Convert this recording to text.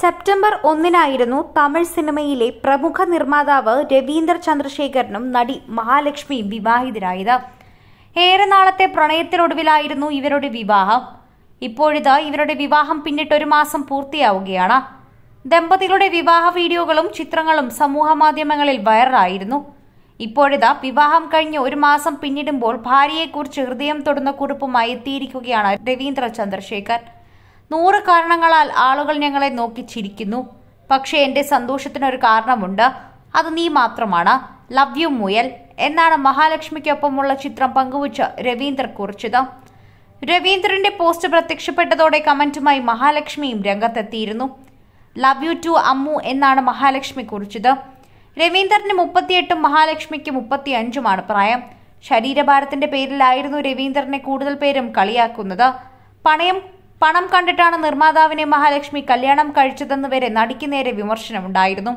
September ഒന്നിനായിരുന്നു Tamil സിനിമയിലെ പ്രമുഖ നിർമ്മാതാവ് രവീന്ദ്ര ചന്ദ്രശേഖരനും നടി മഹാലക്ഷ്മിയും വിവാഹിതരായത് ഏറെ നാളത്തെ പ്രണയത്തിനൊടുവിലായിരുന്നു ഇവരുടെ വിവാഹം ഇപ്പോഴിത് ഇവരുടെ വിവാഹം പിന്നിട്ടൊരു മാസം പൂർത്തിയാവുകയാണ് ദമ്പതികളുടെ വിവാഹ വീഡിയോകളും ചിത്രങ്ങളും സമൂഹ മാധ്യമങ്ങളിൽ വൈറലായിരുന്നു ഇപ്പോഴിത് വിവാഹം കഴിഞ്ഞ് ഒരു മാസം പിന്നിടുമ്പോൾ ഭാര്യയെക്കുറിച്ച് ഹൃദയം തൊടുന്ന കുറിപ്പുമായി എത്തിയിരിക്കുകയാണ് രവീന്ദ്ര ചന്ദ്രശേഖർ നൂറ് കാരണങ്ങളാൽ ആളുകൾ ഞങ്ങളെ നോക്കി ചിരിക്കുന്നു പക്ഷേ എൻ്റെ സന്തോഷത്തിനൊരു കാരണമുണ്ട് അത് നീ മാത്രമാണ് ലവ് യു മുയൽ എന്നാണ് മഹാലക്ഷ്മിക്കൊപ്പമുള്ള ചിത്രം പങ്കുവച്ച് രവീന്ദ്ര കുറിച്ചത് രവീന്ദ്രന്റെ പോസ്റ്റ് പ്രത്യക്ഷപ്പെട്ടതോടെ കമന്റുമായി മഹാലക്ഷ്മിയും രംഗത്തെത്തിയിരുന്നു ലവ് യു ടു അമ്മു എന്നാണ് മഹാലക്ഷ്മി കുറിച്ചത് രവീന്ദ്രന് മുപ്പത്തിയെട്ടും മഹാലക്ഷ്മിക്ക് അഞ്ചുമാണ് പ്രായം ശരീരഭാരത്തിന്റെ പേരിലായിരുന്നു രവീന്ദ്രനെ കൂടുതൽ പേരും കളിയാക്കുന്നത് പണയം പണം കണ്ടിട്ടാണ് നിർമ്മാതാവിനെ മഹാലക്ഷ്മി കല്യാണം കഴിച്ചതെന്ന് വരെ നടിക്ക് നേരെ വിമർശനമുണ്ടായിരുന്നു